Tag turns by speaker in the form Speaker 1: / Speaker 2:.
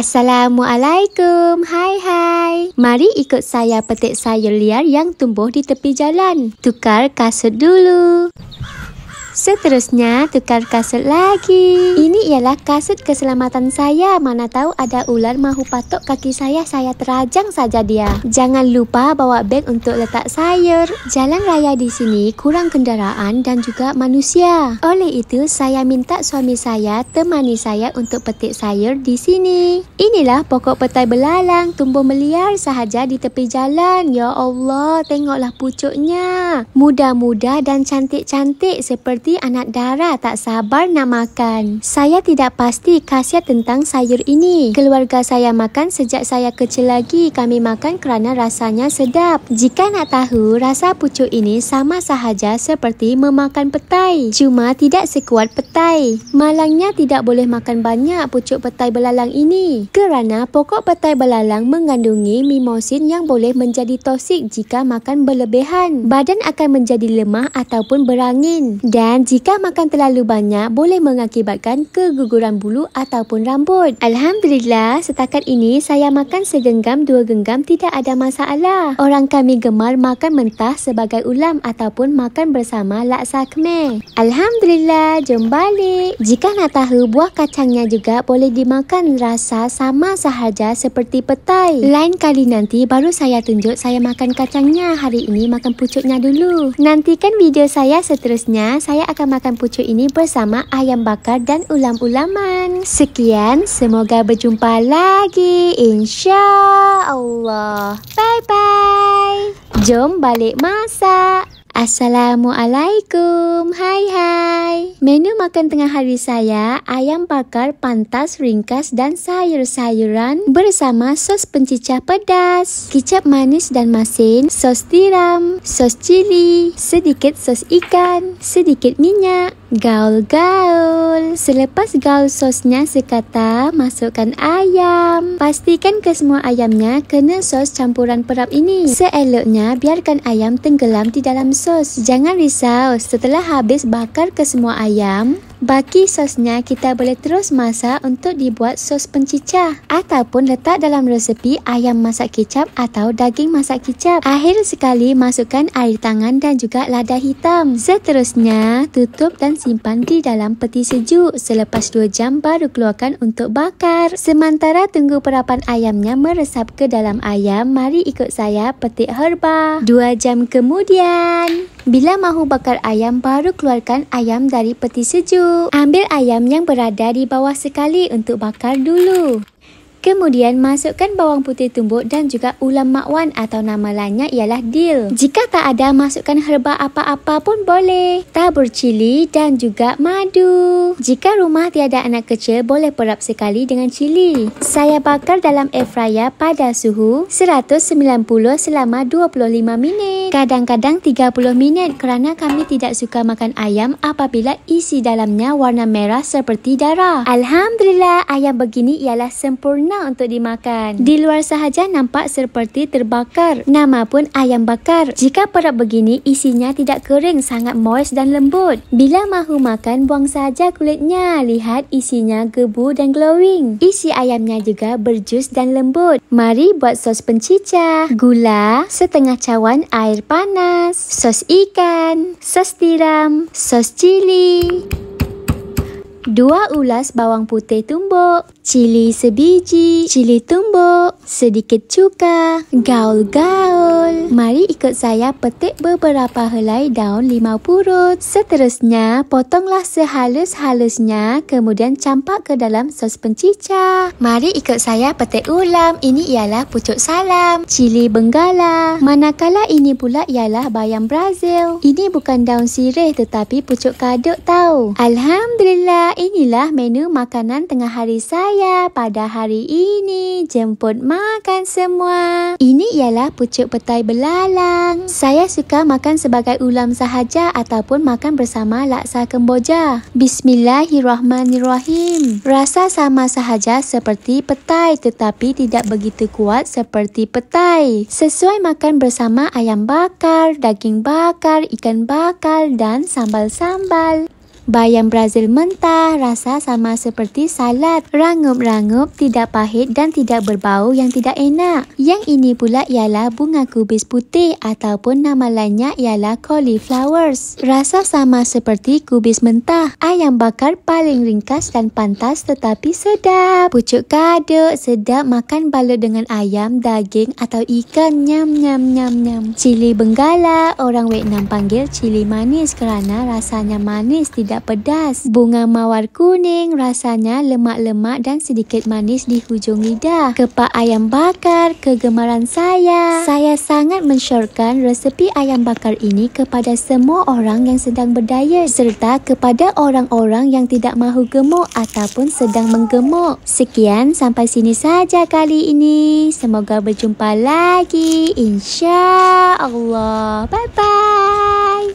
Speaker 1: Assalamualaikum. Hai hai. Mari ikut saya petik sayur liar yang tumbuh di tepi jalan. Tukar kasut dulu. Seterusnya, tukar kasut lagi. Ini ialah kasut keselamatan saya. Mana tahu ada ular mahu patok kaki saya, saya terajang saja dia. Jangan lupa bawa beg untuk letak sayur. Jalan raya di sini kurang kendaraan dan juga manusia. Oleh itu, saya minta suami saya temani saya untuk petik sayur di sini. Inilah pokok petai belalang tumbuh meliar sahaja di tepi jalan. Ya Allah, tengoklah pucuknya. Muda-muda dan cantik-cantik seperti seperti anak dara tak sabar nak makan. Saya tidak pasti khasiat tentang sayur ini. Keluarga saya makan sejak saya kecil lagi. Kami makan kerana rasanya sedap. Jika nak tahu, rasa pucuk ini sama sahaja seperti memakan petai. Cuma tidak sekuat petai. Malangnya tidak boleh makan banyak pucuk petai belalang ini. Kerana pokok petai belalang mengandungi mimosin yang boleh menjadi toksik jika makan berlebihan. Badan akan menjadi lemah ataupun berangin. Dan dan jika makan terlalu banyak boleh mengakibatkan keguguran bulu ataupun rambut. Alhamdulillah, setakat ini saya makan segenggam dua genggam tidak ada masalah. Orang kami gemar makan mentah sebagai ulam ataupun makan bersama laksa kemeh. Alhamdulillah, jom balik. Jika nak tahu, buah kacangnya juga boleh dimakan rasa sama sahaja seperti petai. Lain kali nanti baru saya tunjuk saya makan kacangnya. Hari ini makan pucuknya dulu. Nantikan video saya seterusnya. Saya saya akan makan pucuk ini bersama ayam bakar dan ulam-ulaman. Sekian, semoga berjumpa lagi. Insya Allah. Bye-bye. Jom balik masak. Assalamualaikum. Hai hai. Menu makan tengah hari saya ayam bakar pantas ringkas dan sayur-sayuran bersama sos pencicah pedas, kicap manis dan masin, sos tiram, sos cili, sedikit sos ikan, sedikit minyak. Gaul-gaul. Selepas gaul sosnya sekata, masukkan ayam. Pastikan ke semua ayamnya kena sos campuran perap ini. Seeloknya, biarkan ayam tenggelam di dalam sos. Jangan risau, setelah habis bakar ke semua ayam, Baki sosnya kita boleh terus masak untuk dibuat sos pencicah ataupun letak dalam resepi ayam masak kicap atau daging masak kicap. Akhir sekali masukkan air tangan dan juga lada hitam. Seterusnya tutup dan simpan di dalam peti sejuk. Selepas 2 jam baru keluarkan untuk bakar. Sementara tunggu perapan ayamnya meresap ke dalam ayam, mari ikut saya petik herba. 2 jam kemudian. Bila mahu bakar ayam, baru keluarkan ayam dari peti sejuk. Ambil ayam yang berada di bawah sekali untuk bakar dulu. Kemudian masukkan bawang putih tumbuk dan juga ulam makwan atau nama lainnya ialah dill. Jika tak ada masukkan herba apa-apa pun boleh. Tabur cili dan juga madu. Jika rumah tiada anak kecil boleh perap sekali dengan cili. Saya bakar dalam air fryer pada suhu 190 selama 25 minit. Kadang-kadang 30 minit kerana kami tidak suka makan ayam apabila isi dalamnya warna merah seperti darah. Alhamdulillah ayam begini ialah sempurna senang untuk dimakan. Di luar sahaja nampak seperti terbakar. Nama pun ayam bakar. Jika perak begini, isinya tidak kering, sangat moist dan lembut. Bila mahu makan, buang saja kulitnya. Lihat isinya gebu dan glowing. Isi ayamnya juga berjus dan lembut. Mari buat sos pencicah. Gula, setengah cawan air panas. Sos ikan, sos tiram, sos cili. Dua ulas bawang putih tumbuk. Cili sebiji. Cili tumbuk. Sedikit cuka. Gaul-gaul. Mari ikut saya petik beberapa helai daun limau purut. Seterusnya, potonglah sehalus-halusnya. Kemudian campak ke dalam sos pencicah. Mari ikut saya petik ulam. Ini ialah pucuk salam. Cili benggala. Manakala ini pula ialah bayam Brazil. Ini bukan daun sirih tetapi pucuk kaduk tau. Alhamdulillah inilah menu makanan tengah hari saya pada hari ini. Jemput makan semua. Ini ialah pucuk petai belalang. Saya suka makan sebagai ulam sahaja ataupun makan bersama laksa kemboja. Bismillahirrahmanirrahim. Rasa sama sahaja seperti petai tetapi tidak begitu kuat seperti petai. Sesuai makan bersama ayam bakar, daging bakar, ikan bakar dan sambal-sambal. Bayam Brazil mentah rasa sama seperti salad. Rangup-rangup tidak pahit dan tidak berbau yang tidak enak. Yang ini pula ialah bunga kubis putih ataupun nama lainnya ialah cauliflowers. Rasa sama seperti kubis mentah. Ayam bakar paling ringkas dan pantas tetapi sedap. Pucuk kado sedap makan balut dengan ayam, daging atau ikan. Nyam, nyam, nyam, nyam. Cili benggala. Orang Vietnam panggil cili manis kerana rasanya manis tidak tidak pedas. Bunga mawar kuning rasanya lemak-lemak dan sedikit manis di hujung lidah. Kepak ayam bakar kegemaran saya. Saya sangat mensyorkan resepi ayam bakar ini kepada semua orang yang sedang berdiet serta kepada orang-orang yang tidak mahu gemuk ataupun sedang menggemuk. Sekian sampai sini saja kali ini. Semoga berjumpa lagi insya-Allah. Bye bye.